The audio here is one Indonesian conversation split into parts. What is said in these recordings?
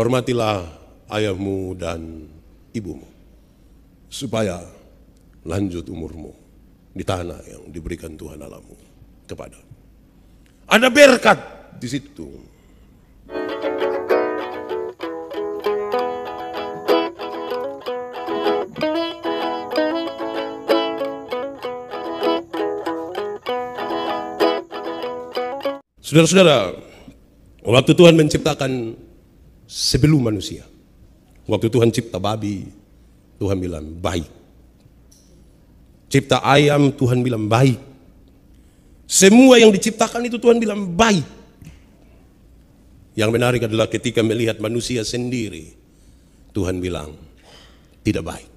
Hormatilah ayahmu dan ibumu, supaya lanjut umurmu di tanah yang diberikan Tuhan alamu kepada. Ada berkat di situ. Saudara-saudara, waktu Tuhan menciptakan sebelum manusia. Waktu Tuhan cipta babi, Tuhan bilang baik. Cipta ayam, Tuhan bilang baik. Semua yang diciptakan itu Tuhan bilang baik. Yang menarik adalah ketika melihat manusia sendiri, Tuhan bilang tidak baik.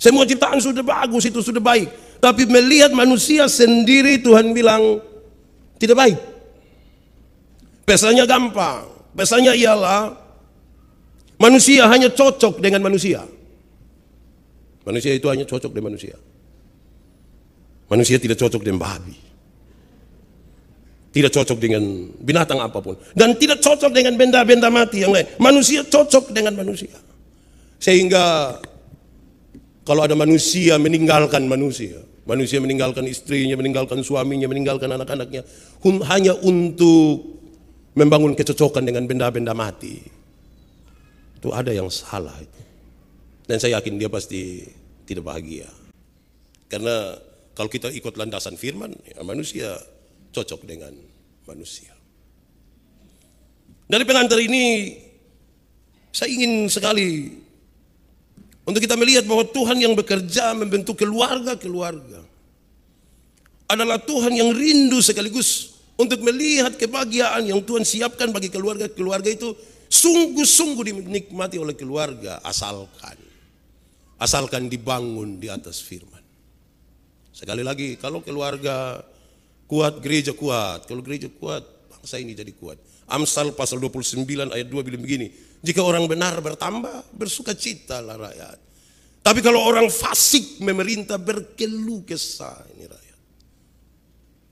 Semua ciptaan sudah bagus, itu sudah baik. Tapi melihat manusia sendiri Tuhan bilang tidak baik. Pesannya gampang. Pesannya ialah manusia hanya cocok dengan manusia. Manusia itu hanya cocok dengan manusia. Manusia tidak cocok dengan babi. Tidak cocok dengan binatang apapun. Dan tidak cocok dengan benda-benda mati yang lain. Manusia cocok dengan manusia. Sehingga kalau ada manusia meninggalkan manusia. Manusia meninggalkan istrinya, meninggalkan suaminya, meninggalkan anak-anaknya. Hanya untuk membangun kecocokan dengan benda-benda mati. Itu ada yang salah Dan saya yakin dia pasti tidak bahagia. Karena kalau kita ikut landasan firman, ya manusia cocok dengan manusia. Dari pengantar ini, saya ingin sekali untuk kita melihat bahwa Tuhan yang bekerja membentuk keluarga-keluarga adalah Tuhan yang rindu sekaligus untuk melihat kebahagiaan yang Tuhan siapkan bagi keluarga. Keluarga itu sungguh-sungguh dinikmati oleh keluarga asalkan asalkan dibangun di atas firman. Sekali lagi, kalau keluarga kuat, gereja kuat. Kalau gereja kuat, bangsa ini jadi kuat. Amsal pasal 29 ayat 2 bilang begini, jika orang benar bertambah, bersuka cita lah rakyat. Tapi kalau orang fasik memerintah berkeluh kesah ini rakyat.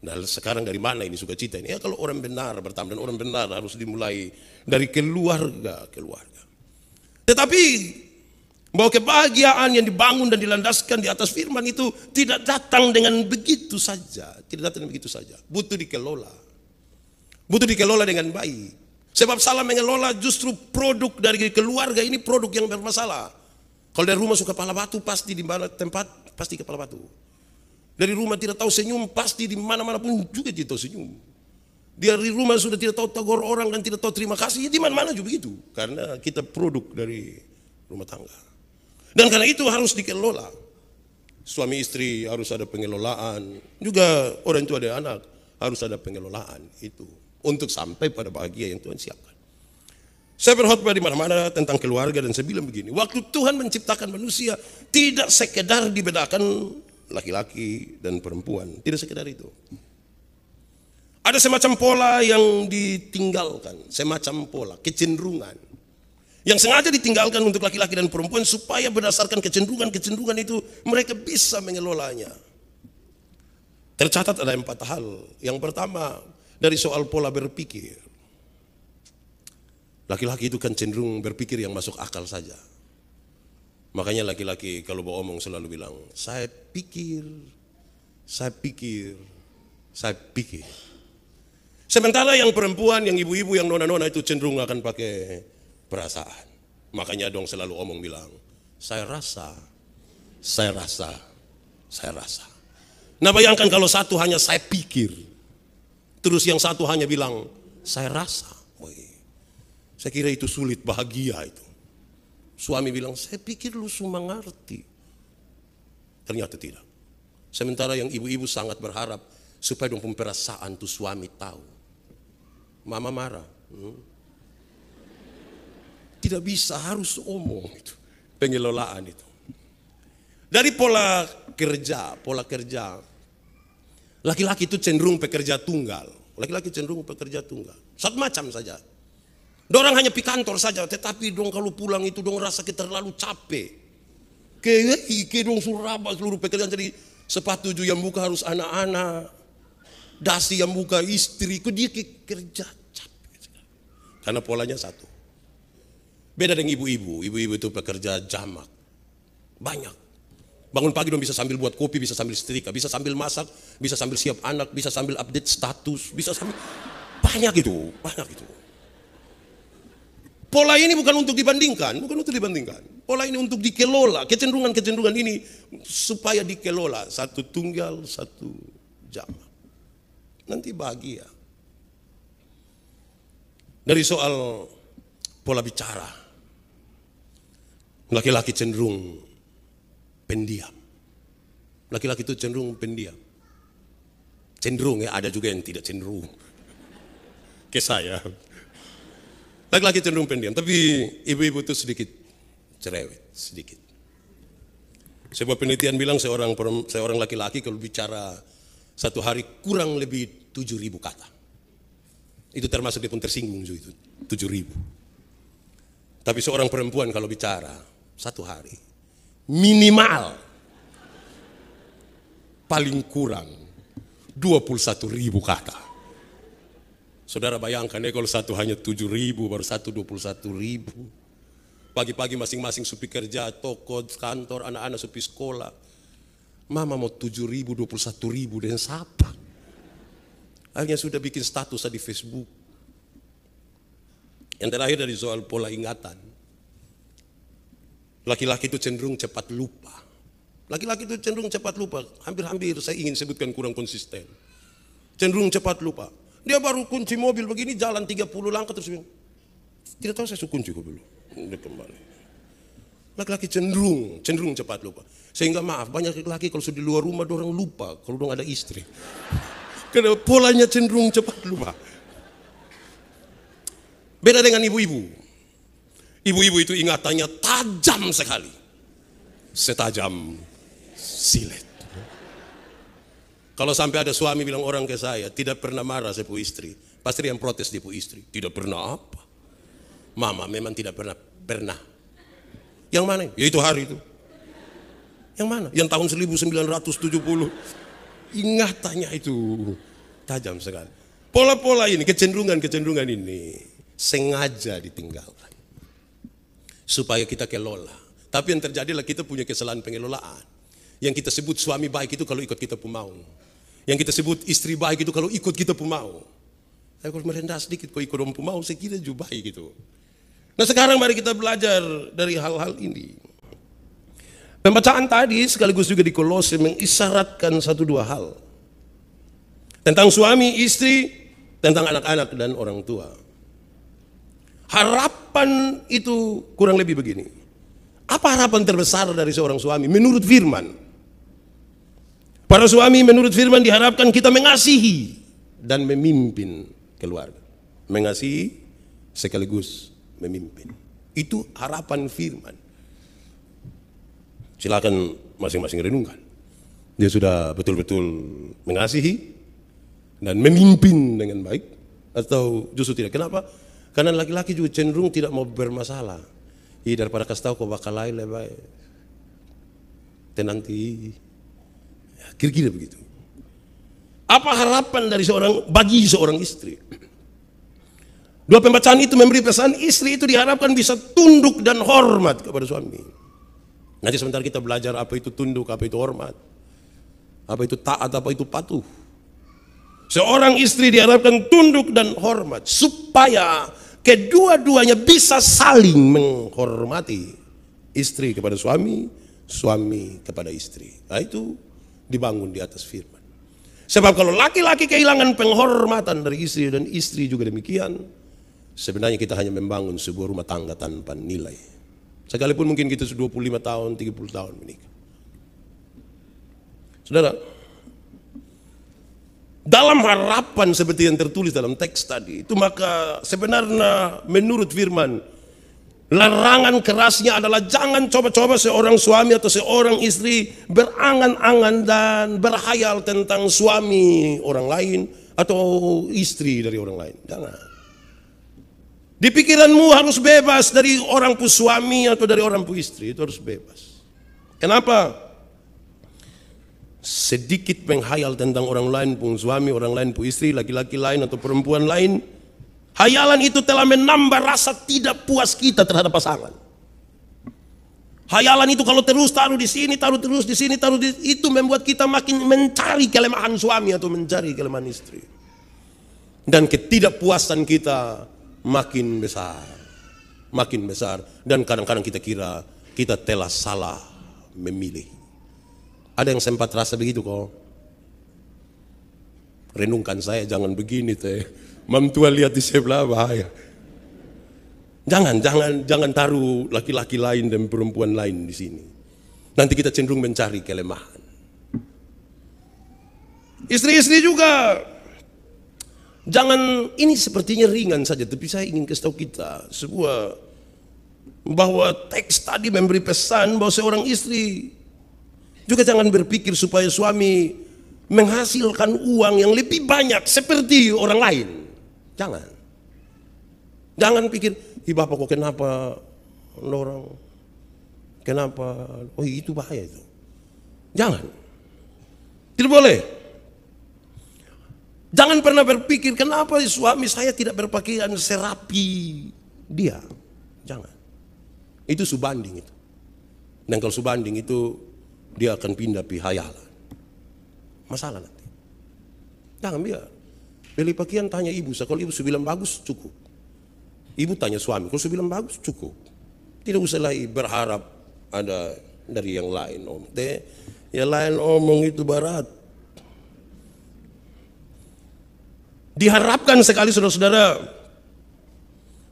Nah sekarang dari mana ini sukacita ini? Ya kalau orang benar bertambah dan orang benar harus dimulai dari keluarga, keluarga. Tetapi bahwa kebahagiaan yang dibangun dan dilandaskan di atas firman itu tidak datang dengan begitu saja, tidak datang dengan begitu saja. Butuh dikelola. Butuh dikelola dengan baik. Sebab salah mengelola justru produk dari keluarga ini produk yang bermasalah. Kalau dari rumah suka kepala batu pasti di mana tempat pasti kepala batu. Dari rumah tidak tahu senyum, pasti di mana-mana pun juga tidak tahu senyum. Dari rumah sudah tidak tahu tegur orang dan tidak tahu terima kasih, di mana-mana juga begitu. Karena kita produk dari rumah tangga. Dan karena itu harus dikelola. Suami istri harus ada pengelolaan. Juga orang tua ada anak harus ada pengelolaan itu. Untuk sampai pada bahagia yang Tuhan siapkan. Saya berkhotbah di mana-mana tentang keluarga dan saya bilang begini, waktu Tuhan menciptakan manusia tidak sekedar dibedakan laki-laki dan perempuan. Tidak sekedar itu. Ada semacam pola yang ditinggalkan, semacam pola kecenderungan yang sengaja ditinggalkan untuk laki-laki dan perempuan supaya berdasarkan kecenderungan-kecenderungan itu mereka bisa mengelolanya. Tercatat ada empat hal. Yang pertama dari soal pola berpikir. Laki-laki itu kan cenderung berpikir yang masuk akal saja. Makanya laki-laki kalau beromong selalu bilang, saya pikir, saya pikir, saya pikir. Sementara yang perempuan, yang ibu-ibu, yang nona-nona itu cenderung akan pakai perasaan. Makanya dong selalu omong bilang, saya rasa, saya rasa, saya rasa. Nah bayangkan kalau satu hanya saya pikir, terus yang satu hanya bilang, saya rasa. Woy. Saya kira itu sulit bahagia itu. Suami bilang, saya pikir lu semua ngerti. Ternyata tidak. Sementara yang ibu-ibu sangat berharap supaya dong perasaan tuh suami tahu. Mama marah. Hmm? Tidak bisa, harus omong itu. Pengelolaan itu. Dari pola kerja, pola kerja. Laki-laki itu cenderung pekerja tunggal. Laki-laki cenderung pekerja tunggal. Satu macam saja. Dorang hanya pi kantor saja, tetapi dong kalau pulang itu dong rasa kita terlalu capek. kayaknya ke dong suraba seluruh pekerjaan jadi sepatu yang buka harus anak-anak. Dasi yang buka istri, ke dia ke kerja capek. Karena polanya satu. Beda dengan ibu-ibu, ibu-ibu itu pekerja jamak. Banyak. Bangun pagi dong bisa sambil buat kopi, bisa sambil setrika, bisa sambil masak, bisa sambil siap anak, bisa sambil update status, bisa sambil banyak gitu, banyak gitu. Pola ini bukan untuk dibandingkan, bukan untuk dibandingkan. Pola ini untuk dikelola, kecenderungan-kecenderungan ini supaya dikelola satu tunggal, satu jam. Nanti bahagia. Dari soal pola bicara. Laki-laki cenderung pendiam. Laki-laki itu cenderung pendiam. Cenderung ya, ada juga yang tidak cenderung. Ke saya. Laki-laki cenderung pendiam, tapi ibu-ibu itu sedikit cerewet, sedikit. Sebuah penelitian bilang seorang seorang laki-laki kalau bicara satu hari kurang lebih tujuh ribu kata. Itu termasuk dia pun tersinggung itu, ribu. Tapi seorang perempuan kalau bicara satu hari minimal paling kurang dua puluh satu ribu kata. Saudara bayangkan ya kalau satu hanya 7 ribu, baru satu 21 ribu. Pagi-pagi masing-masing supi kerja, toko, kantor, anak-anak supi sekolah. Mama mau 7 ribu, 21 ribu, dan siapa? Akhirnya sudah bikin status di Facebook. Yang terakhir dari soal pola ingatan. Laki-laki itu cenderung cepat lupa. Laki-laki itu cenderung cepat lupa. Hampir-hampir saya ingin sebutkan kurang konsisten. Cenderung cepat lupa. Dia baru kunci mobil begini jalan 30 langkah terus bilang, tidak tahu saya suku kunci dulu. Dia kembali. Laki-laki cenderung, cenderung cepat lupa. Sehingga maaf, banyak laki-laki kalau sudah di luar rumah orang lupa kalau dong ada istri. Karena polanya cenderung cepat lupa. Beda dengan ibu-ibu. Ibu-ibu itu ingatannya tajam sekali. Setajam silet. Kalau sampai ada suami bilang orang ke saya, tidak pernah marah bu istri. Pasti yang protes di bu istri. Tidak pernah apa? Mama memang tidak pernah. Pernah. Yang mana? Ya itu hari itu. Yang mana? Yang tahun 1970. Ingatannya itu tajam sekali. Pola-pola ini, kecenderungan-kecenderungan ini sengaja ditinggalkan. Supaya kita kelola. Tapi yang terjadilah kita punya kesalahan pengelolaan. Yang kita sebut suami baik itu kalau ikut kita pun mau. Yang kita sebut istri baik itu kalau ikut kita pun mau. Tapi kalau merendah sedikit, kalau ikut orang pun mau, saya kira juga baik gitu. Nah sekarang mari kita belajar dari hal-hal ini. Pembacaan tadi sekaligus juga di Kolose mengisyaratkan satu dua hal. Tentang suami, istri, tentang anak-anak dan orang tua. Harapan itu kurang lebih begini. Apa harapan terbesar dari seorang suami? Menurut firman, Para suami menurut firman diharapkan kita mengasihi dan memimpin keluarga. Mengasihi sekaligus memimpin. Itu harapan firman. Silakan masing-masing renungkan. Dia sudah betul-betul mengasihi dan memimpin dengan baik atau justru tidak. Kenapa? Karena laki-laki juga cenderung tidak mau bermasalah. Ih daripada kasih tahu kau bakal lain lebih baik. Tenanti Kira-kira begitu. Apa harapan dari seorang bagi seorang istri? Dua pembacaan itu memberi pesan istri itu diharapkan bisa tunduk dan hormat kepada suami. Nanti sebentar kita belajar apa itu tunduk, apa itu hormat. Apa itu taat, apa itu patuh. Seorang istri diharapkan tunduk dan hormat supaya kedua-duanya bisa saling menghormati istri kepada suami, suami kepada istri. Nah itu dibangun di atas firman. Sebab kalau laki-laki kehilangan penghormatan dari istri dan istri juga demikian, sebenarnya kita hanya membangun sebuah rumah tangga tanpa nilai. Sekalipun mungkin kita sudah 25 tahun, 30 tahun menikah. Saudara, dalam harapan seperti yang tertulis dalam teks tadi, itu maka sebenarnya menurut firman, Larangan kerasnya adalah jangan coba-coba seorang suami atau seorang istri berangan-angan dan berhayal tentang suami orang lain atau istri dari orang lain. Jangan. Di pikiranmu harus bebas dari orang pu suami atau dari orang pu istri itu harus bebas. Kenapa? Sedikit penghayal tentang orang lain pun suami, orang lain pun istri, laki-laki lain atau perempuan lain Hayalan itu telah menambah rasa tidak puas kita terhadap pasangan. Hayalan itu kalau terus taruh di sini, taruh terus di sini, taruh di itu membuat kita makin mencari kelemahan suami atau mencari kelemahan istri. Dan ketidakpuasan kita makin besar. Makin besar dan kadang-kadang kita kira kita telah salah memilih. Ada yang sempat rasa begitu kok. Renungkan saya jangan begini teh. Mam tua lihat di sebelah bahaya. Jangan, jangan, jangan taruh laki-laki lain dan perempuan lain di sini. Nanti kita cenderung mencari kelemahan. Istri-istri juga jangan ini sepertinya ringan saja, tapi saya ingin kasih tahu kita sebuah bahwa teks tadi memberi pesan bahwa seorang istri juga jangan berpikir supaya suami menghasilkan uang yang lebih banyak seperti orang lain. Jangan. Jangan pikir, ih bapak kok kenapa orang, kenapa, oh iya, itu bahaya itu. Jangan. Tidak boleh. Jangan pernah berpikir kenapa suami saya tidak berpakaian serapi dia. Jangan. Itu subanding itu. Dan kalau subanding itu dia akan pindah pihayalan. Masalah nanti. Jangan biar beli pakaian tanya ibu, saya kalau ibu sebilang bagus cukup. Ibu tanya suami, kalau sebilang bagus cukup. Tidak usah lagi berharap ada dari yang lain om. teh yang lain omong itu barat. Diharapkan sekali saudara-saudara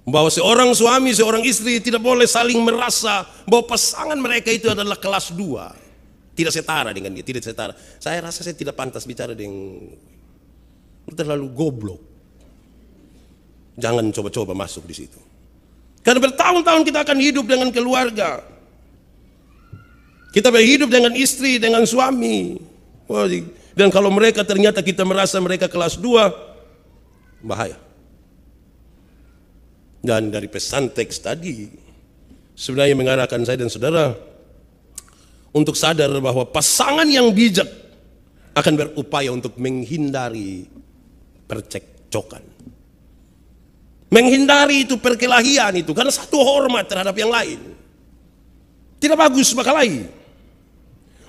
bahwa seorang suami, seorang istri tidak boleh saling merasa bahwa pasangan mereka itu adalah kelas dua. Tidak setara dengan dia, tidak setara. Saya rasa saya tidak pantas bicara dengan terlalu goblok. Jangan coba-coba masuk di situ. Karena bertahun-tahun kita akan hidup dengan keluarga. Kita berhidup dengan istri, dengan suami. Dan kalau mereka ternyata kita merasa mereka kelas dua, bahaya. Dan dari pesan teks tadi, sebenarnya mengarahkan saya dan saudara, untuk sadar bahwa pasangan yang bijak akan berupaya untuk menghindari percekcokan. Menghindari itu perkelahian itu karena satu hormat terhadap yang lain. Tidak bagus bakal lain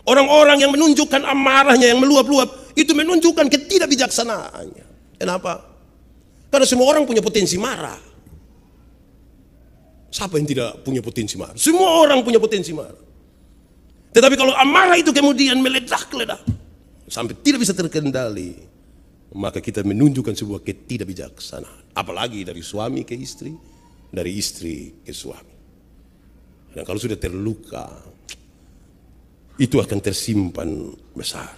Orang-orang yang menunjukkan amarahnya yang meluap-luap itu menunjukkan ketidakbijaksanaannya. Kenapa? Karena semua orang punya potensi marah. Siapa yang tidak punya potensi marah? Semua orang punya potensi marah. Tetapi kalau amarah itu kemudian meledak-ledak sampai tidak bisa terkendali, maka kita menunjukkan sebuah ketidakbijaksanaan. Apalagi dari suami ke istri, dari istri ke suami. Dan kalau sudah terluka, itu akan tersimpan besar.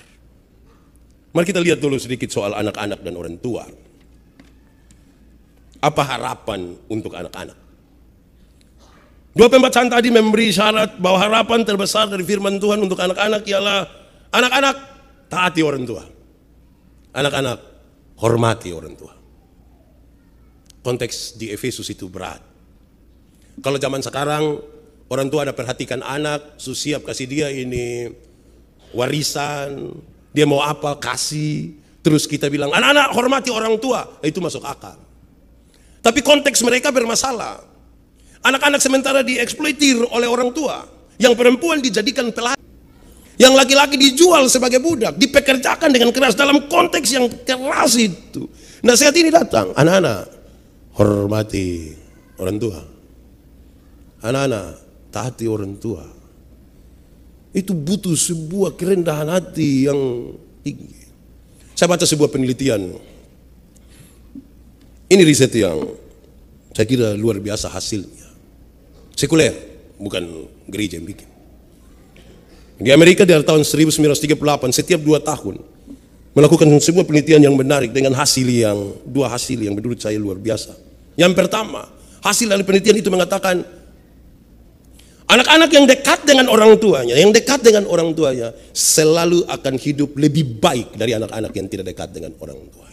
Mari kita lihat dulu sedikit soal anak-anak dan orang tua. Apa harapan untuk anak-anak? Dua pembacaan tadi memberi syarat bahwa harapan terbesar dari firman Tuhan untuk anak-anak ialah anak-anak taati orang tua. Anak-anak, hormati orang tua. Konteks di Efesus itu berat. Kalau zaman sekarang, orang tua ada perhatikan anak, susiap kasih dia ini warisan, dia mau apa, kasih. Terus kita bilang, anak-anak hormati orang tua. Nah, itu masuk akal. Tapi konteks mereka bermasalah. Anak-anak sementara dieksploitir oleh orang tua. Yang perempuan dijadikan pelayan yang laki-laki dijual sebagai budak, dipekerjakan dengan keras dalam konteks yang keras itu. Nah, Nasihat ini datang, anak-anak, hormati orang tua. Anak-anak, taati orang tua. Itu butuh sebuah kerendahan hati yang tinggi. Saya baca sebuah penelitian. Ini riset yang saya kira luar biasa hasilnya. Sekuler, bukan gereja yang bikin. Di Amerika dari tahun 1938 setiap dua tahun melakukan sebuah penelitian yang menarik dengan hasil yang dua hasil yang menurut saya luar biasa. Yang pertama, hasil dari penelitian itu mengatakan anak-anak yang dekat dengan orang tuanya, yang dekat dengan orang tuanya selalu akan hidup lebih baik dari anak-anak yang tidak dekat dengan orang tuanya.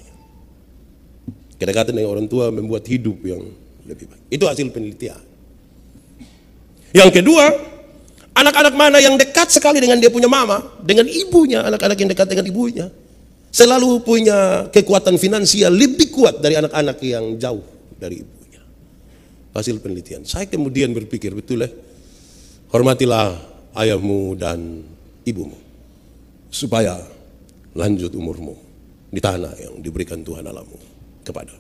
Kedekatan dengan orang tua membuat hidup yang lebih baik. Itu hasil penelitian. Yang kedua, Anak-anak mana yang dekat sekali dengan dia punya mama, dengan ibunya, anak-anak yang dekat dengan ibunya, selalu punya kekuatan finansial lebih kuat dari anak-anak yang jauh dari ibunya. Hasil penelitian. Saya kemudian berpikir, betul eh, hormatilah ayahmu dan ibumu, supaya lanjut umurmu di tanah yang diberikan Tuhan alamu kepada.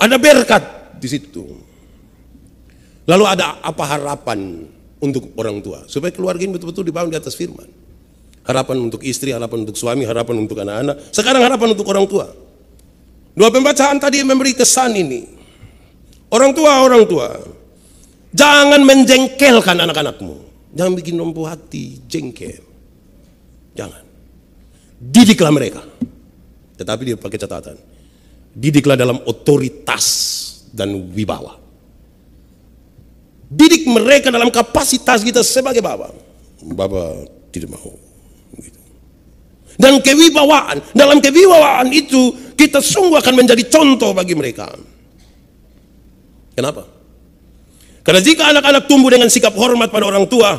Ada berkat di situ. Lalu ada apa harapan untuk orang tua supaya keluarga ini betul-betul dibangun di atas firman harapan untuk istri harapan untuk suami harapan untuk anak-anak sekarang harapan untuk orang tua dua pembacaan tadi memberi kesan ini orang tua orang tua jangan menjengkelkan anak-anakmu jangan bikin rompu hati jengkel jangan didiklah mereka tetapi dia pakai catatan didiklah dalam otoritas dan wibawa Didik mereka dalam kapasitas kita sebagai bapa. Bapa tidak mau. Gitu. Dan kewibawaan, dalam kewibawaan itu kita sungguh akan menjadi contoh bagi mereka. Kenapa? Karena jika anak-anak tumbuh dengan sikap hormat pada orang tua,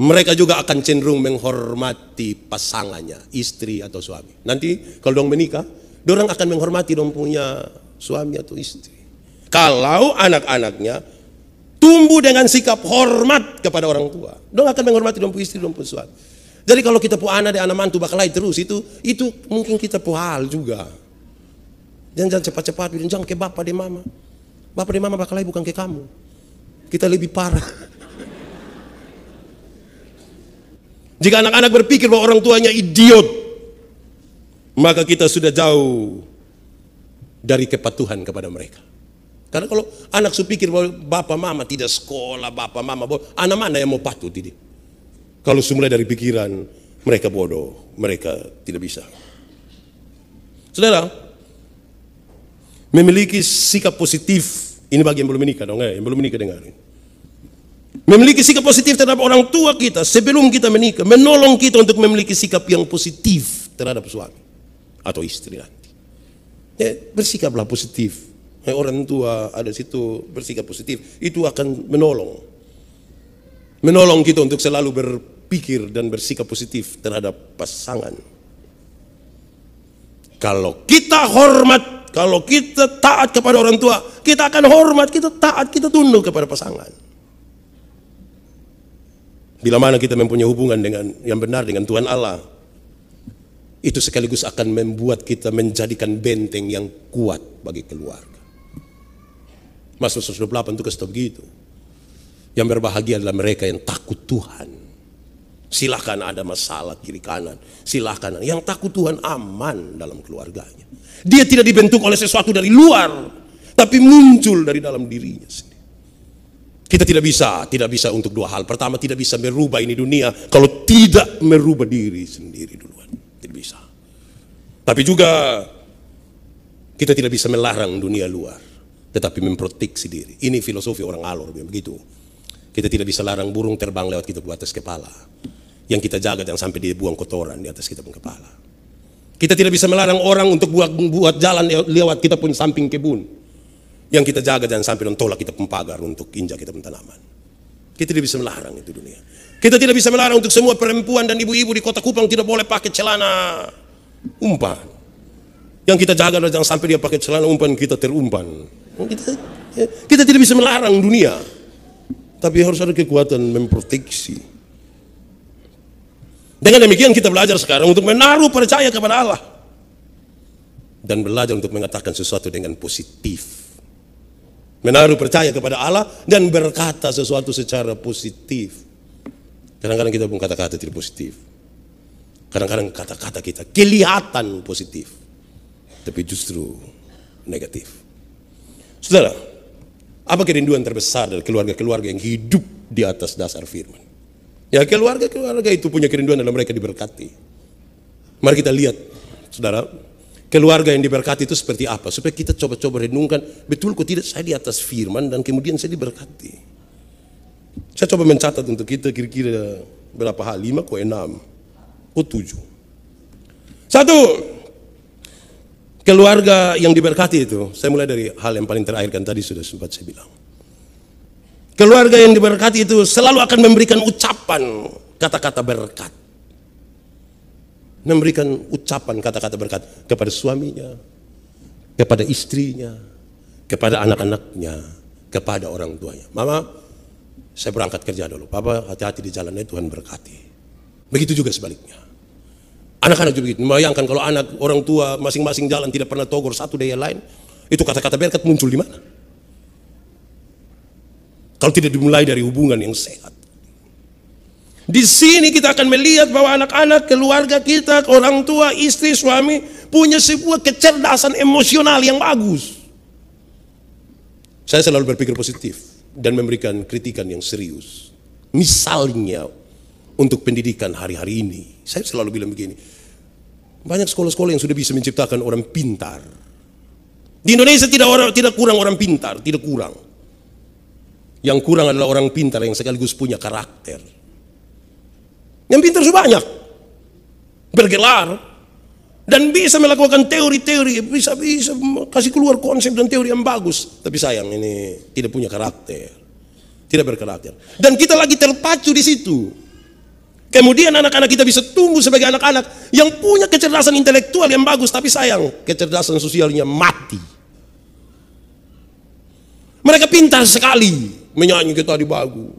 mereka juga akan cenderung menghormati pasangannya, istri atau suami. Nanti kalau dong menikah, dorang akan menghormati dong punya suami atau istri. Kalau anak-anaknya Tumbuh dengan sikap hormat kepada orang tua. Dong akan menghormati dong istri dong suami. Jadi kalau kita puana dan anak mantu bakal lain terus itu itu mungkin kita puhal juga. Jangan jangan cepat-cepat bilang jangan ke bapak di mama. Bapak di mama bakal lain bukan ke kamu. Kita lebih parah. Jika anak-anak berpikir bahwa orang tuanya idiot, maka kita sudah jauh dari kepatuhan kepada mereka. Karena kalau anak su pikir bahwa bapak mama tidak sekolah, bapak mama bodoh, anak mana yang mau patuh tidak? Kalau semula dari pikiran mereka bodoh, mereka tidak bisa. Saudara, memiliki sikap positif, ini bagi yang belum menikah dong, eh, yang belum menikah dengarin. Memiliki sikap positif terhadap orang tua kita sebelum kita menikah, menolong kita untuk memiliki sikap yang positif terhadap suami atau istri nanti. Ya, bersikaplah positif Eh, orang tua ada situ bersikap positif itu akan menolong menolong kita untuk selalu berpikir dan bersikap positif terhadap pasangan kalau kita hormat kalau kita taat kepada orang tua kita akan hormat kita taat kita tunduk kepada pasangan bila mana kita mempunyai hubungan dengan yang benar dengan Tuhan Allah itu sekaligus akan membuat kita menjadikan benteng yang kuat bagi keluarga Mazmur 128 itu kasih begitu. Yang berbahagia adalah mereka yang takut Tuhan. Silahkan ada masalah kiri kanan. Silahkan. Yang takut Tuhan aman dalam keluarganya. Dia tidak dibentuk oleh sesuatu dari luar. Tapi muncul dari dalam dirinya sendiri. Kita tidak bisa, tidak bisa untuk dua hal. Pertama, tidak bisa merubah ini dunia kalau tidak merubah diri sendiri duluan. Tidak bisa. Tapi juga kita tidak bisa melarang dunia luar tetapi memproteksi diri. Ini filosofi orang alor begitu. Kita tidak bisa larang burung terbang lewat kita buat atas kepala. Yang kita jaga jangan sampai dia buang kotoran di atas kita pun kepala. Kita tidak bisa melarang orang untuk buat buat jalan lewat kita pun samping kebun. Yang kita jaga jangan sampai nontolak kita pun pagar untuk injak kita pun tanaman. Kita tidak bisa melarang itu dunia. Kita tidak bisa melarang untuk semua perempuan dan ibu-ibu di kota Kupang tidak boleh pakai celana umpan. Yang kita jaga adalah jangan sampai dia pakai celana umpan kita terumpan. Oh, kita, ya, kita tidak bisa melarang dunia, tapi harus ada kekuatan memproteksi. Dengan demikian kita belajar sekarang untuk menaruh percaya kepada Allah dan belajar untuk mengatakan sesuatu dengan positif. Menaruh percaya kepada Allah dan berkata sesuatu secara positif. Kadang-kadang kita pun kata-kata tidak positif. Kadang-kadang kata-kata kita kelihatan positif, tapi justru negatif. Saudara, apa kerinduan terbesar dari keluarga-keluarga yang hidup di atas dasar firman? Ya keluarga-keluarga itu punya kerinduan dalam mereka diberkati. Mari kita lihat, saudara, keluarga yang diberkati itu seperti apa. Supaya kita coba-coba renungkan, betul kok tidak saya di atas firman dan kemudian saya diberkati. Saya coba mencatat untuk kita kira-kira berapa hal, lima kok enam, kok oh, tujuh. Satu, Keluarga yang diberkati itu, saya mulai dari hal yang paling terakhir kan tadi sudah sempat saya bilang. Keluarga yang diberkati itu selalu akan memberikan ucapan kata-kata berkat. Memberikan ucapan kata-kata berkat kepada suaminya, kepada istrinya, kepada anak-anaknya, kepada orang tuanya. Mama, saya berangkat kerja dulu. Papa, hati-hati di jalannya Tuhan berkati. Begitu juga sebaliknya. Anak-anak juga begitu. Bayangkan kalau anak orang tua masing-masing jalan tidak pernah togor satu daya lain, itu kata-kata berkat muncul di mana? Kalau tidak dimulai dari hubungan yang sehat. Di sini kita akan melihat bahwa anak-anak, keluarga kita, orang tua, istri, suami punya sebuah kecerdasan emosional yang bagus. Saya selalu berpikir positif dan memberikan kritikan yang serius. Misalnya untuk pendidikan hari-hari ini. Saya selalu bilang begini, banyak sekolah-sekolah yang sudah bisa menciptakan orang pintar. Di Indonesia tidak orang tidak kurang orang pintar, tidak kurang. Yang kurang adalah orang pintar yang sekaligus punya karakter. Yang pintar sudah banyak, bergelar, dan bisa melakukan teori-teori, bisa bisa kasih keluar konsep dan teori yang bagus. Tapi sayang ini tidak punya karakter, tidak berkarakter. Dan kita lagi terpacu di situ. Kemudian anak-anak kita bisa tumbuh sebagai anak-anak yang punya kecerdasan intelektual yang bagus, tapi sayang kecerdasan sosialnya mati. Mereka pintar sekali menyanyi kita di bagu.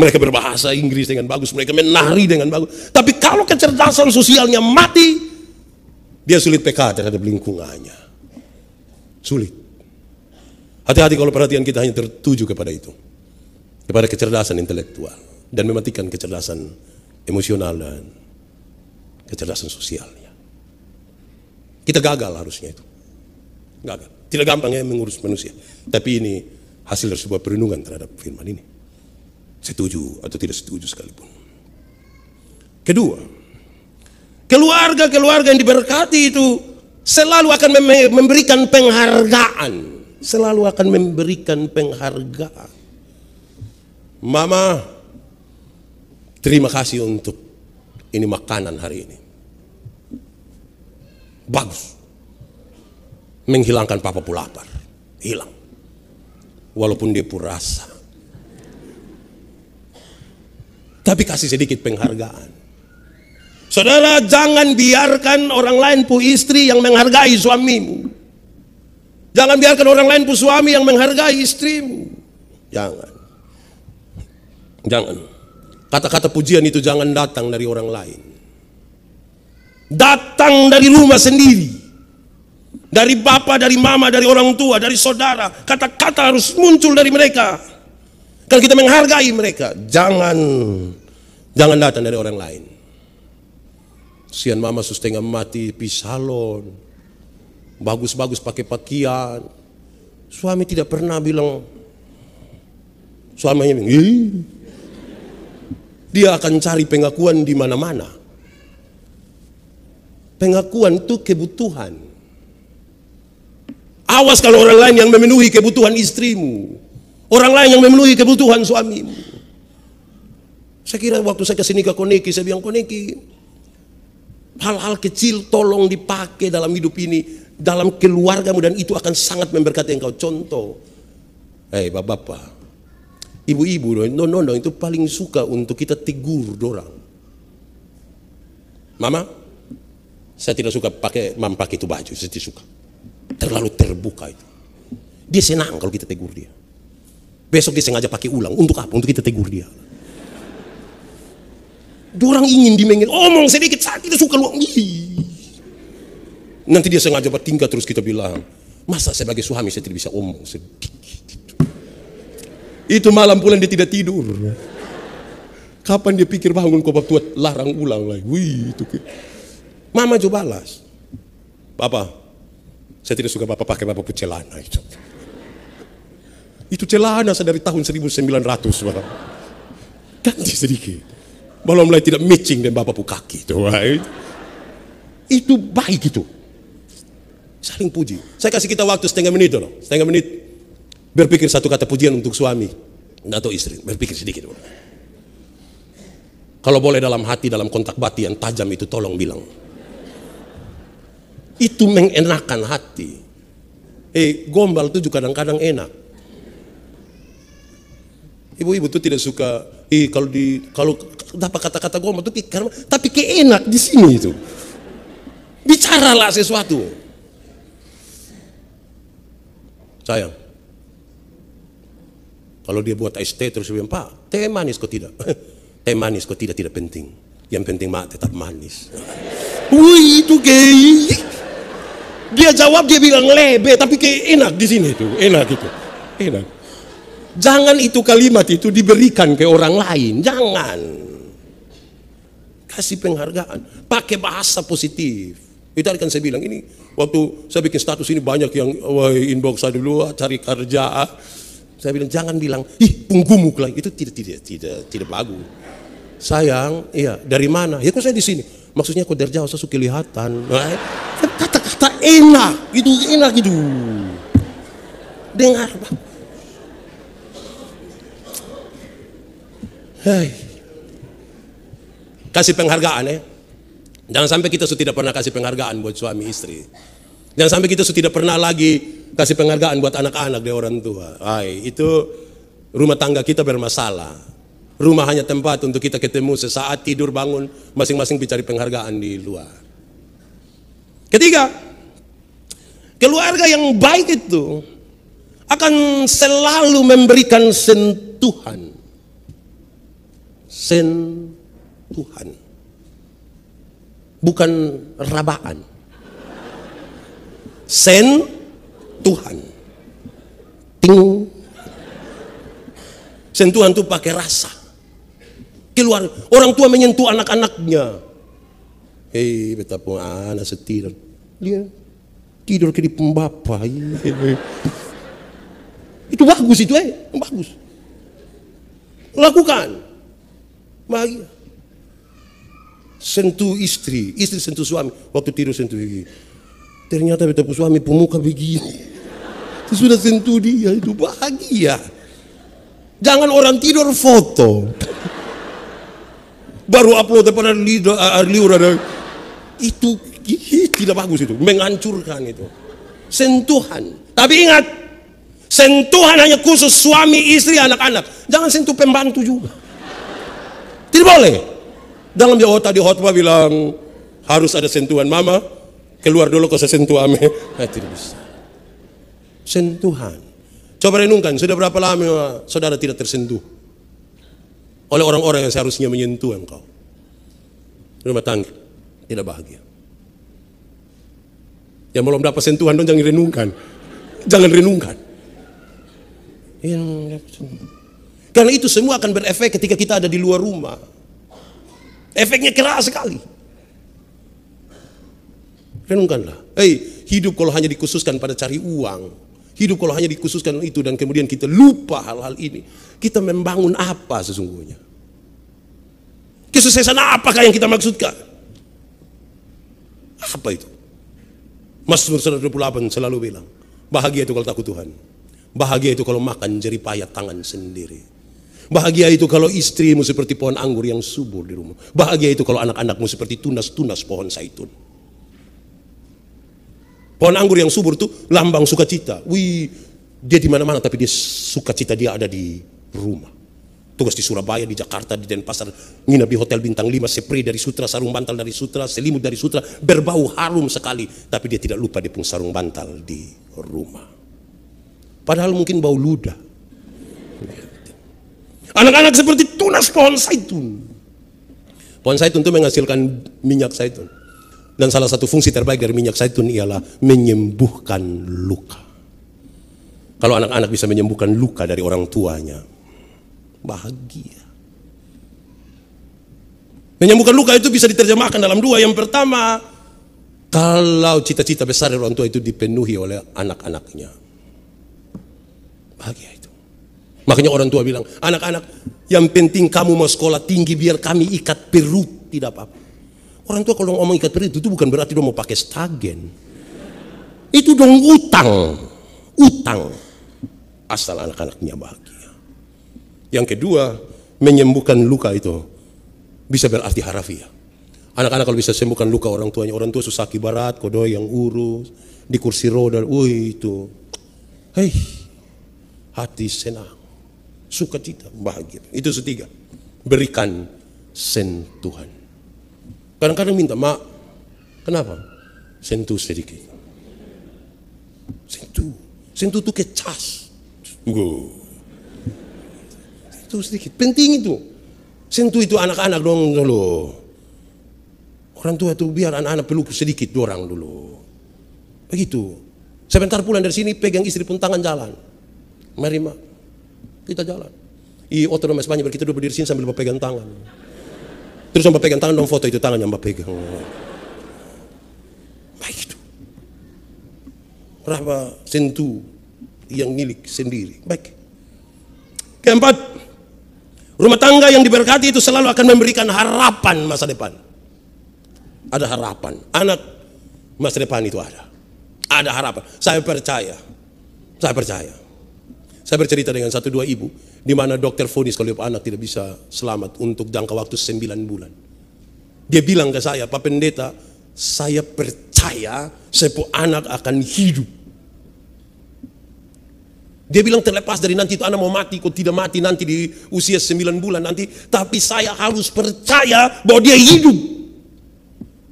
Mereka berbahasa Inggris dengan bagus, mereka menari dengan bagus. Tapi kalau kecerdasan sosialnya mati, dia sulit PK terhadap lingkungannya. Sulit. Hati-hati kalau perhatian kita hanya tertuju kepada itu kepada kecerdasan intelektual dan mematikan kecerdasan emosional dan kecerdasan sosialnya. Kita gagal harusnya itu. Gagal. Tidak gampang ya mengurus manusia. Tapi ini hasil dari sebuah perenungan terhadap firman ini. Setuju atau tidak setuju sekalipun. Kedua, keluarga-keluarga yang diberkati itu selalu akan memberikan penghargaan. Selalu akan memberikan penghargaan Mama, terima kasih untuk ini makanan hari ini. Bagus. Menghilangkan papa lapar. Hilang. Walaupun dia purasa. Tapi kasih sedikit penghargaan. Saudara, jangan biarkan orang lain pun istri yang menghargai suamimu. Jangan biarkan orang lain pun suami yang menghargai istrimu. Jangan. Jangan. Kata-kata pujian itu jangan datang dari orang lain. Datang dari rumah sendiri. Dari bapak, dari mama, dari orang tua, dari saudara. Kata-kata harus muncul dari mereka. Kalau kita menghargai mereka, jangan jangan datang dari orang lain. Sian mama sustengah mati pisalon. Bagus-bagus pakai pakaian. Suami tidak pernah bilang suaminya bilang, dia akan cari pengakuan di mana-mana. Pengakuan itu kebutuhan. Awas kalau orang lain yang memenuhi kebutuhan istrimu. Orang lain yang memenuhi kebutuhan suamimu. Saya kira waktu saya kesini ke Koneki, saya bilang Koneki, hal-hal kecil tolong dipakai dalam hidup ini, dalam keluargamu dan itu akan sangat memberkati engkau. Contoh, hei bapak-bapak, ibu-ibu nonong itu paling suka untuk kita tegur dorang. Mama, saya tidak suka pakai mam itu baju, saya tidak suka. Terlalu terbuka itu. Dia senang kalau kita tegur dia. Besok dia sengaja pakai ulang. Untuk apa? Untuk kita tegur dia. Dorang ingin dimengin, omong sedikit saya tidak suka luang. Nanti dia sengaja bertingkah terus kita bilang, masa sebagai suami saya tidak bisa omong sedikit? Itu malam pulang dia tidak tidur. Kapan dia pikir bangun kau tua larang ulang lagi. Wih, itu. Mama coba balas. Papa, saya tidak suka bapak pakai bapak celana itu. Itu celana saya dari tahun 1900, Bapak. Ganti sedikit. Malam mulai tidak micing dan bapak kaki itu. right Itu baik itu. Saling puji. Saya kasih kita waktu setengah menit dulu Setengah menit Berpikir satu kata pujian untuk suami atau istri. Berpikir sedikit. Kalau boleh dalam hati, dalam kontak batin yang tajam itu tolong bilang. Itu mengenakan hati. Eh, gombal itu juga kadang-kadang enak. Ibu-ibu tuh tidak suka, eh kalau di kalau dapat kata-kata gombal itu? karena tapi enak di sini itu. Bicaralah sesuatu. Sayang, kalau dia buat ST terus bilang, Pak, teh manis kok tidak? teh manis kok tidak, tidak penting. Yang penting mak tetap manis. Wih, itu gay. Dia jawab, dia bilang lebe, tapi kayak enak di sini itu enak itu. Enak. Jangan itu kalimat itu diberikan ke orang lain, jangan. Kasih penghargaan, pakai bahasa positif. Itu tadi kan saya bilang ini waktu saya bikin status ini banyak yang wah inbox saya dulu ah, cari kerja ah. Saya bilang jangan bilang, ih punggungmu kelain Itu tidak tidak tidak tidak bagus. Sayang, iya dari mana? Ya kok saya di sini. Maksudnya kok dari jauh saya suka lihatan nah, kan Kata-kata enak, gitu enak gitu. Dengar, Pak. Kasih penghargaan ya. Jangan sampai kita sudah tidak pernah kasih penghargaan buat suami istri. Jangan sampai kita sudah tidak pernah lagi kasih penghargaan buat anak-anak dari orang tua. Ay, itu rumah tangga kita bermasalah. Rumah hanya tempat untuk kita ketemu sesaat tidur bangun masing-masing mencari penghargaan di luar. Ketiga, keluarga yang baik itu akan selalu memberikan sentuhan. Sentuhan. Bukan rabaan sen Tuhan. Ting. Tuhan itu pakai rasa. Keluar orang tua menyentuh anak-anaknya. Hei, betapa anak setir. Dia tidur ke di pembapa. itu bagus itu eh, bagus. Lakukan. Bahagia. Sentuh istri, istri sentuh suami. Waktu tidur sentuh gigi Ternyata beta suami pemuka begini. Sesudah sentuh dia itu bahagia. Jangan orang tidur foto. Baru upload kepada eh, liur ada itu tidak bagus itu, menghancurkan itu. Sentuhan. Tapi ingat, sentuhan hanya khusus suami, istri, anak-anak. Jangan sentuh pembantu juga. Tidak boleh. Dalam Jawa tadi khotbah bilang harus ada sentuhan mama, Keluar dulu sesentuh sentuhame. Tidak bisa. Sentuhan. Coba renungkan, sudah berapa lama saudara tidak tersentuh oleh orang-orang yang seharusnya menyentuh engkau. Rumah tangga tidak bahagia. Yang belum dapat sentuhan dong jangan renungkan. Jangan renungkan. Karena itu semua akan berefek ketika kita ada di luar rumah. Efeknya keras sekali. Renungkanlah. Hey, eh, hidup kalau hanya dikhususkan pada cari uang. Hidup kalau hanya dikhususkan itu dan kemudian kita lupa hal-hal ini. Kita membangun apa sesungguhnya? Kesuksesan apakah yang kita maksudkan? Apa itu? Mazmur 128 selalu bilang, bahagia itu kalau takut Tuhan. Bahagia itu kalau makan payah tangan sendiri. Bahagia itu kalau istrimu seperti pohon anggur yang subur di rumah. Bahagia itu kalau anak-anakmu seperti tunas-tunas pohon saitun. Pohon anggur yang subur itu lambang sukacita. Wih, dia di mana-mana tapi dia sukacita dia ada di rumah. Tugas di Surabaya, di Jakarta, di Denpasar, nginep di hotel bintang 5, sepri dari sutra, sarung bantal dari sutra, selimut dari sutra, berbau harum sekali. Tapi dia tidak lupa dia pun sarung bantal di rumah. Padahal mungkin bau luda. Anak-anak seperti tunas pohon saitun. Pohon saitun itu menghasilkan minyak saitun. Dan salah satu fungsi terbaik dari minyak zaitun ialah menyembuhkan luka. Kalau anak-anak bisa menyembuhkan luka dari orang tuanya, bahagia. Menyembuhkan luka itu bisa diterjemahkan dalam dua. Yang pertama, kalau cita-cita besar dari orang tua itu dipenuhi oleh anak-anaknya. Bahagia itu. Makanya orang tua bilang, anak-anak yang penting kamu mau sekolah tinggi biar kami ikat perut. Tidak apa-apa. Orang tua kalau ngomong ikat perut itu bukan berarti dia mau pakai stagen. Itu dong utang. Utang. Asal anak-anaknya bahagia. Yang kedua, menyembuhkan luka itu. Bisa berarti harafiah. Anak-anak kalau bisa sembuhkan luka orang tuanya. Orang tua susah barat, kodo yang urus. Di kursi roda, wah itu. Hei, hati senang. Sukacita, bahagia. Itu setiga. Berikan sentuhan. Kadang-kadang minta, mak, kenapa? Sentuh sedikit. Sentuh. Sentuh itu kecas. Go. Sentuh sedikit. Penting itu. Sentuh itu anak-anak dong dulu. Orang tua itu biar anak-anak peluk sedikit orang dulu. Begitu. Sebentar pulang dari sini pegang istri pun tangan jalan. Mari mak, kita jalan. I otomatis banyak kita duduk berdiri sini sambil berpegang tangan. Terus yang pegang tangan dong foto itu yang mbak pegang. Baik nah, itu. Berapa sentuh yang milik sendiri. Baik. Keempat, rumah tangga yang diberkati itu selalu akan memberikan harapan masa depan. Ada harapan. Anak masa depan itu ada. Ada harapan. Saya percaya. Saya percaya. Saya bercerita dengan satu dua ibu di mana dokter fonis kalau anak tidak bisa selamat untuk jangka waktu 9 bulan. Dia bilang ke saya, Pak Pendeta, saya percaya sepuh anak akan hidup. Dia bilang terlepas dari nanti itu anak mau mati, kok tidak mati nanti di usia 9 bulan nanti, tapi saya harus percaya bahwa dia hidup.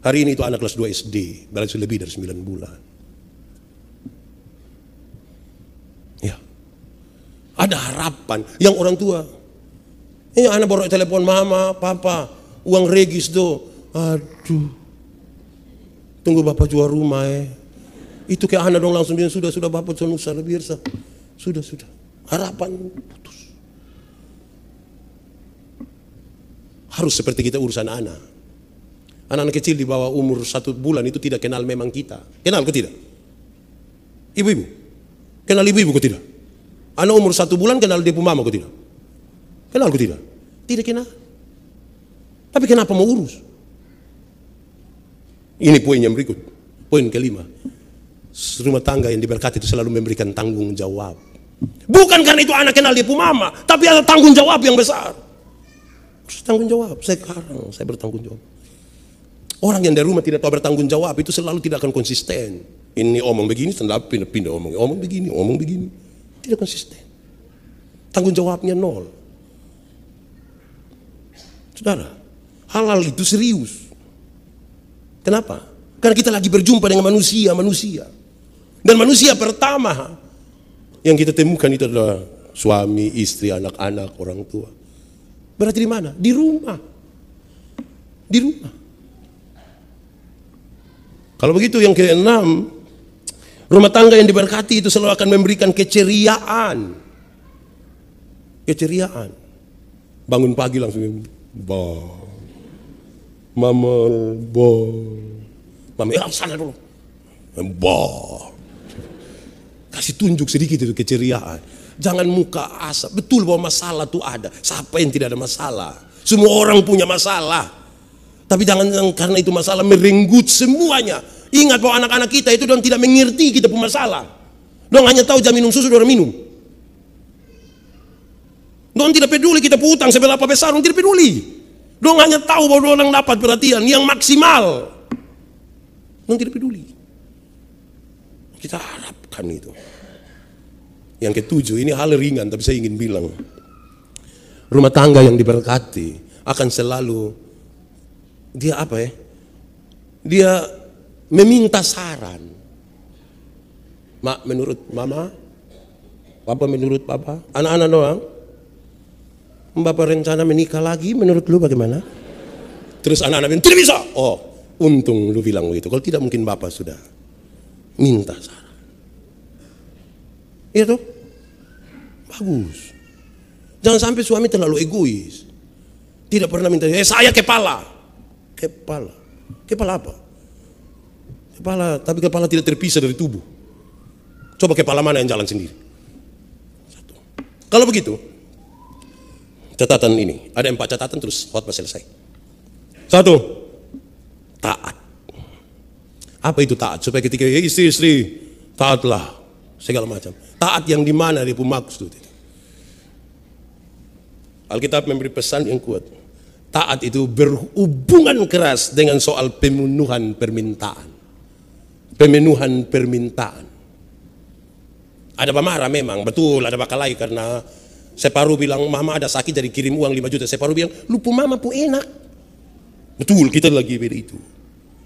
Hari ini itu anak kelas 2 SD, berarti lebih dari 9 bulan. Ada harapan yang orang tua. Ini anak baru telepon mama, papa, uang regis do. Aduh. Tunggu bapak jual rumah eh. Itu kayak anak dong langsung bilang sudah sudah bapak jual nusa biasa. Sudah sudah. Harapan putus. Harus seperti kita urusan anak. Anak-anak kecil di bawah umur satu bulan itu tidak kenal memang kita. Kenal ke tidak? Ibu-ibu? Kenal ibu-ibu ke tidak? Anak umur satu bulan kenal dia pun mama tidak? Kenal aku tidak? Tidak kenal. Tapi kenapa mau urus? Ini poin yang berikut. Poin kelima. Rumah tangga yang diberkati itu selalu memberikan tanggung jawab. Bukan karena itu anak kenal dia pun mama, tapi ada tanggung jawab yang besar. Terus tanggung jawab. Sekarang saya bertanggung jawab. Orang yang dari rumah tidak tahu bertanggung jawab itu selalu tidak akan konsisten. Ini omong begini, pindah-pindah omong, omong begini, omong begini. Tidak konsisten. Tanggung jawabnya nol. Saudara, halal itu serius. Kenapa? Karena kita lagi berjumpa dengan manusia-manusia. Dan manusia pertama yang kita temukan itu adalah suami, istri, anak-anak, orang tua. Berarti di mana? Di rumah. Di rumah. Kalau begitu yang keenam Rumah tangga yang diberkati itu selalu akan memberikan keceriaan. Keceriaan. Bangun pagi langsung, ba, mama, ba, mama, ya sana dulu, ba. Kasih tunjuk sedikit itu keceriaan. Jangan muka asap. Betul bahwa masalah itu ada. Siapa yang tidak ada masalah? Semua orang punya masalah. Tapi jangan karena itu masalah merenggut semuanya. Ingat bahwa anak-anak kita itu dong tidak mengerti kita pun masalah. Dong hanya tahu jam minum susu dong minum. Dong tidak peduli kita putang sebelah apa besar, dong tidak peduli. Dong hanya tahu bahwa orang dapat perhatian yang maksimal. Dong tidak peduli. Kita harapkan itu. Yang ketujuh, ini hal ringan tapi saya ingin bilang. Rumah tangga yang diberkati akan selalu dia apa ya? Dia meminta saran. Mak menurut mama, papa menurut papa, anak-anak doang. Bapak rencana menikah lagi menurut lu bagaimana? Terus anak-anak bilang, tidak bisa. Oh, untung lu bilang begitu. Kalau tidak mungkin bapak sudah minta saran. Iya tuh? Bagus. Jangan sampai suami terlalu egois. Tidak pernah minta, eh saya kepala. Kepala. Kepala apa? Kepala, tapi kepala tidak terpisah dari tubuh. Coba kepala mana yang jalan sendiri? Satu. Kalau begitu, catatan ini. Ada empat catatan terus khotbah selesai. Satu, taat. Apa itu taat? Supaya ketika istri-istri taatlah segala macam. Taat yang di mana dia pun maksud itu. Alkitab memberi pesan yang kuat. Taat itu berhubungan keras dengan soal pemenuhan permintaan pemenuhan permintaan. Ada pemarah memang, betul ada bakalai karena separuh bilang mama ada sakit jadi kirim uang 5 juta, separuh bilang lupa mama pun enak. Betul kita lagi beda itu.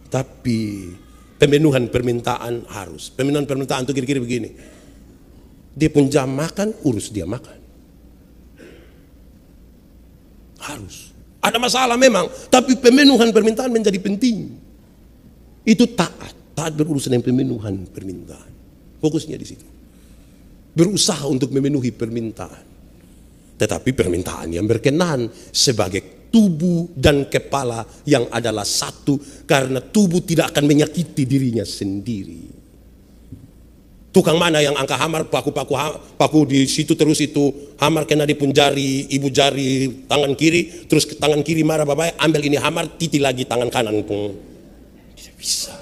Tapi pemenuhan permintaan harus. Pemenuhan permintaan itu kira-kira begini. Dia pun jam makan, urus dia makan. Harus. Ada masalah memang, tapi pemenuhan permintaan menjadi penting. Itu taat. Taat berurusan dengan pemenuhan permintaan. Fokusnya di situ. Berusaha untuk memenuhi permintaan. Tetapi permintaan yang berkenan sebagai tubuh dan kepala yang adalah satu karena tubuh tidak akan menyakiti dirinya sendiri tukang mana yang angka hamar paku paku paku di situ terus itu hamar kena di punjari ibu jari tangan kiri terus ke tangan kiri marah bapak ambil ini hamar titi lagi tangan kanan pun tidak bisa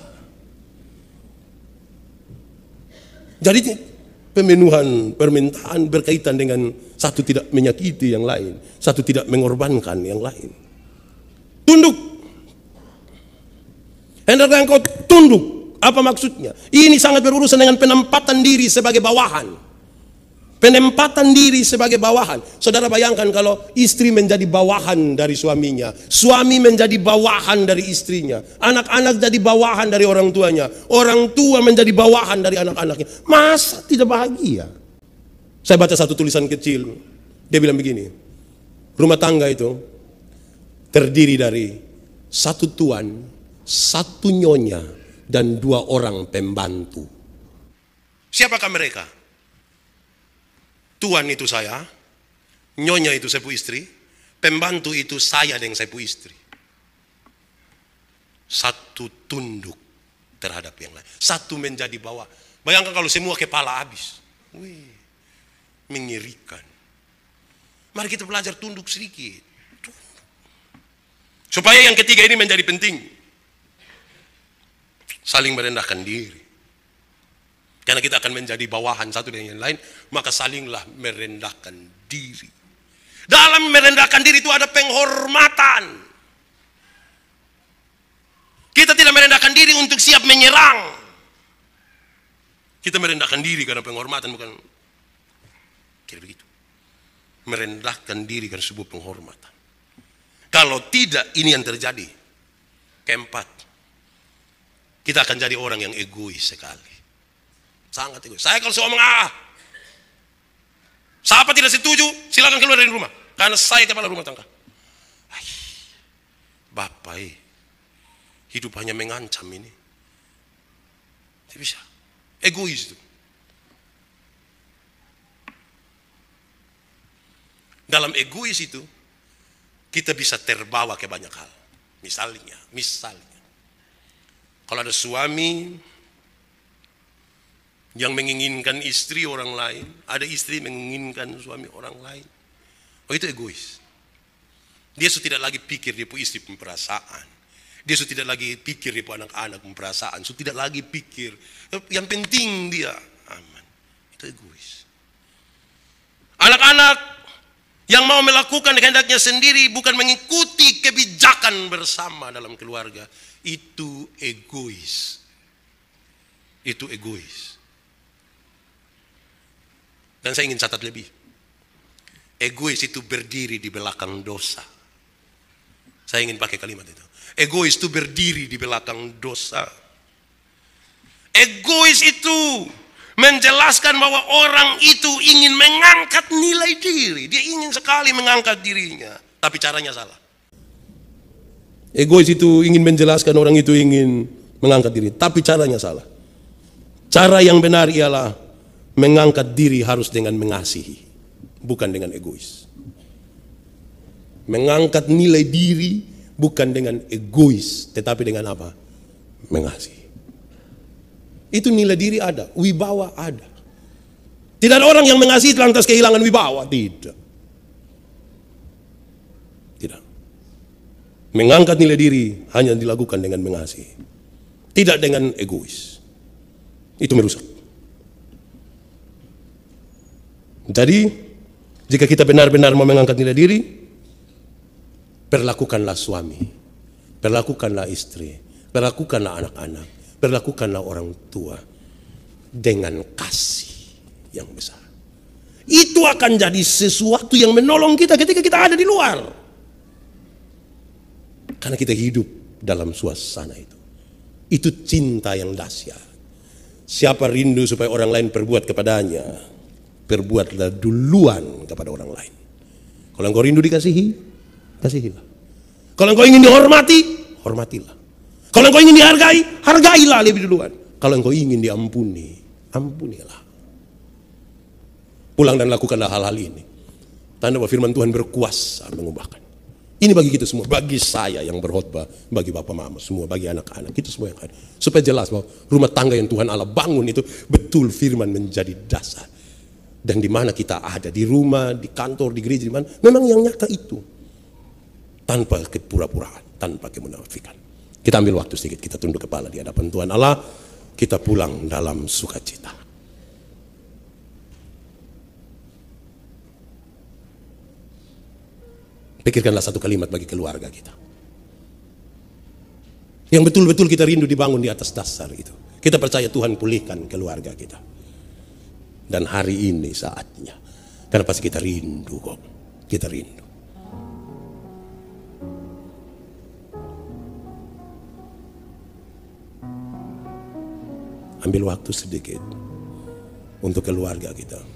Jadi pemenuhan permintaan berkaitan dengan satu tidak menyakiti yang lain, satu tidak mengorbankan yang lain. Tunduk. Hendaklah engkau tunduk. Apa maksudnya? Ini sangat berurusan dengan penempatan diri sebagai bawahan. Penempatan diri sebagai bawahan. Saudara bayangkan kalau istri menjadi bawahan dari suaminya. Suami menjadi bawahan dari istrinya. Anak-anak jadi bawahan dari orang tuanya. Orang tua menjadi bawahan dari anak-anaknya. Masa tidak bahagia? Saya baca satu tulisan kecil. Dia bilang begini. Rumah tangga itu terdiri dari satu tuan, satu nyonya, dan dua orang pembantu. Siapakah mereka? Tuhan itu saya, nyonya itu saya istri, pembantu itu saya dan saya saya istri. Satu tunduk terhadap yang lain. Satu menjadi bawah. Bayangkan kalau semua kepala habis. Wih, mengirikan. Mari kita belajar tunduk sedikit. Supaya yang ketiga ini menjadi penting. Saling merendahkan diri. Karena kita akan menjadi bawahan satu dengan yang lain, maka salinglah merendahkan diri. Dalam merendahkan diri itu ada penghormatan. Kita tidak merendahkan diri untuk siap menyerang. Kita merendahkan diri karena penghormatan bukan kira begitu. Merendahkan diri karena sebuah penghormatan. Kalau tidak ini yang terjadi. Keempat, kita akan jadi orang yang egois sekali. Sangat egois. Saya kalau suami ah, ah, siapa tidak setuju, silakan keluar dari rumah. Karena saya kepala rumah tangga. Ay, Bapak, eh. hidup hanya mengancam ini. Tidak bisa. Egois itu. Dalam egois itu, kita bisa terbawa ke banyak hal. Misalnya, misalnya. Kalau ada suami yang menginginkan istri orang lain, ada istri menginginkan suami orang lain. Oh itu egois. Dia sudah tidak lagi pikir dia punya istri perasaan. Dia sudah tidak lagi pikir dia punya anak-anak perasaan. Sudah tidak lagi pikir. Yang penting dia aman. Itu egois. Anak-anak yang mau melakukan kehendaknya sendiri bukan mengikuti kebijakan bersama dalam keluarga. Itu egois. Itu egois. Dan saya ingin catat lebih. Egois itu berdiri di belakang dosa. Saya ingin pakai kalimat itu. Egois itu berdiri di belakang dosa. Egois itu menjelaskan bahwa orang itu ingin mengangkat nilai diri. Dia ingin sekali mengangkat dirinya, tapi caranya salah. Egois itu ingin menjelaskan orang itu ingin mengangkat diri, tapi caranya salah. Cara yang benar ialah Mengangkat diri harus dengan mengasihi, bukan dengan egois. Mengangkat nilai diri bukan dengan egois, tetapi dengan apa? Mengasihi. Itu nilai diri ada, wibawa ada. Tidak ada orang yang mengasihi lantas kehilangan wibawa, tidak. Tidak. Mengangkat nilai diri hanya dilakukan dengan mengasihi. Tidak dengan egois. Itu merusak. Jadi, jika kita benar-benar mau mengangkat nilai diri, perlakukanlah suami, perlakukanlah istri, perlakukanlah anak-anak, perlakukanlah orang tua dengan kasih yang besar. Itu akan jadi sesuatu yang menolong kita ketika kita ada di luar. Karena kita hidup dalam suasana itu. Itu cinta yang dahsyat. Siapa rindu supaya orang lain berbuat kepadanya? perbuatlah duluan kepada orang lain. Kalau engkau rindu dikasihi, kasihilah. Kalau engkau ingin dihormati, hormatilah. Kalau engkau ingin dihargai, hargailah lebih duluan. Kalau engkau ingin diampuni, ampunilah. Pulang dan lakukanlah hal-hal ini. Tanda bahwa firman Tuhan berkuasa mengubahkan. Ini bagi kita semua, bagi saya yang berkhotbah, bagi bapak mama semua, bagi anak-anak, kita semua yang ada. Supaya jelas bahwa rumah tangga yang Tuhan Allah bangun itu betul firman menjadi dasar dan di mana kita ada di rumah, di kantor, di gereja, di mana memang yang nyata itu tanpa kepura-puraan, tanpa kemunafikan. Kita ambil waktu sedikit, kita tunduk kepala di hadapan Tuhan Allah, kita pulang dalam sukacita. Pikirkanlah satu kalimat bagi keluarga kita. Yang betul-betul kita rindu dibangun di atas dasar itu. Kita percaya Tuhan pulihkan keluarga kita. Dan hari ini saatnya. Karena pasti kita rindu kok. Kita rindu. Ambil waktu sedikit untuk keluarga kita.